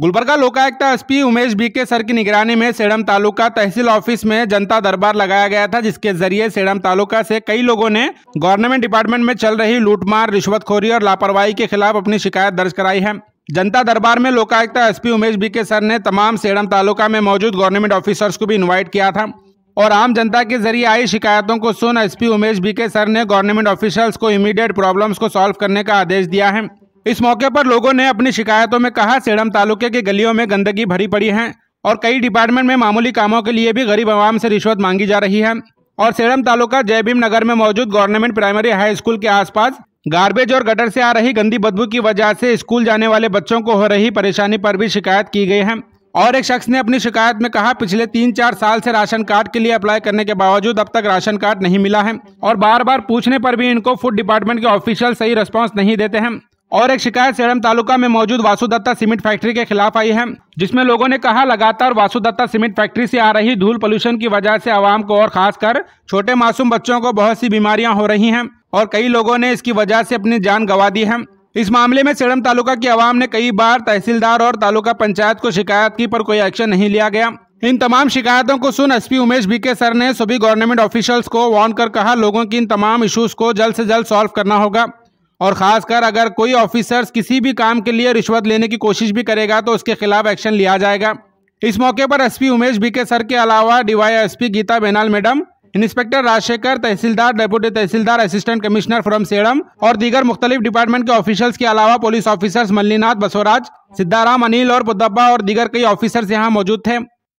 Gulbarga Lokayukta SP Umesh BK sir की निगरानी में सेडम तालुका तहसील ऑफिस में जनता दरबार लगाया गया था जिसके जरिए सेडम तालुका से कई लोगों ने गवर्नमेंट डिपार्टमेंट में चल रही लूटमार रिश्वतखोरी और लापरवाही के खिलाफ अपनी शिकायत दर्ज कराई है जनता दरबार में Lokayukta SP Umesh BK sir ने तमाम सेडम तालुका में मौजूद गवर्नमेंट ऑफिसर्स को भी इन्वाइट किया था और आम जनता के जरिए आई शिकायतों को सुन एसपी उमेश बीके सर ने गवर्नमेंट ऑफिसर्स को इमीडिएट प्रॉब्लम्स को सॉल्व करने का आदेश दिया है इस मौके पर लोगों ने अपनी शिकायतों में कहा सेड़म तालुके की गलियों में गंदगी भरी पड़ी है और कई डिपार्टमेंट में मामूली कामों के लिए भी गरीब आवाम से रिश्वत मांगी जा रही है और सेड़म तालुका जयभीम नगर में मौजूद गवर्नमेंट प्राइमरी हाई स्कूल के आसपास गार्बेज और गटर से आ रही गंदी बदबू की वजह से स्कूल जाने वाले बच्चों को हो रही परेशानी पर भी शिकायत की गई है और एक शख्स ने अपनी शिकायत में कहा पिछले तीन चार साल से राशन कार्ड के लिए अप्लाई करने के बावजूद अब तक राशन कार्ड नहीं मिला है और बार बार पूछने पर भी इनको फूड डिपार्टमेंट के ऑफिशियल सही रिस्पॉन्स नहीं देते हैं और एक शिकायत सेड़म तालुका में मौजूद वासुदत्ता सीमेंट फैक्ट्री के खिलाफ आई है जिसमें लोगों ने कहा लगातार वासुदत्ता सीमेंट फैक्ट्री से आ रही धूल पोल्यूशन की वजह से आवाम को और खासकर छोटे मासूम बच्चों को बहुत सी बीमारियां हो रही हैं और कई लोगों ने इसकी वजह से अपनी जान गंवा दी है इस मामले में सेड़म तालुका की आवाम ने कई बार तहसीलदार और तालुका पंचायत को शिकायत की पर कोई एक्शन नहीं लिया गया इन तमाम शिकायतों को सुन एसपी उमेश बीके सर ने सभी गवर्नमेंट ऑफिशियल्स को वार्न कर कहा लोगों की इन तमाम इशूज को जल्द ऐसी जल्द सॉल्व करना होगा और खासकर अगर कोई ऑफिसर्स किसी भी काम के लिए रिश्वत लेने की कोशिश भी करेगा तो उसके खिलाफ एक्शन लिया जाएगा इस मौके पर एसपी उमेश बीके सर के अलावा DYSP Geeta Benal madam inspector Rajshekhar tehsildar deputy tehsildar assistant commissioner from Sedam और दीगर मुख्तलिफ डिपार्टमेंट के ऑफिसर्स के अलावा पुलिस ऑफिसर्स मल्लीनाथ बसोराज सिद्धाराम अनिल और पुद्दप्पा और दीगर कई ऑफिसर्स यहाँ मौजूद थे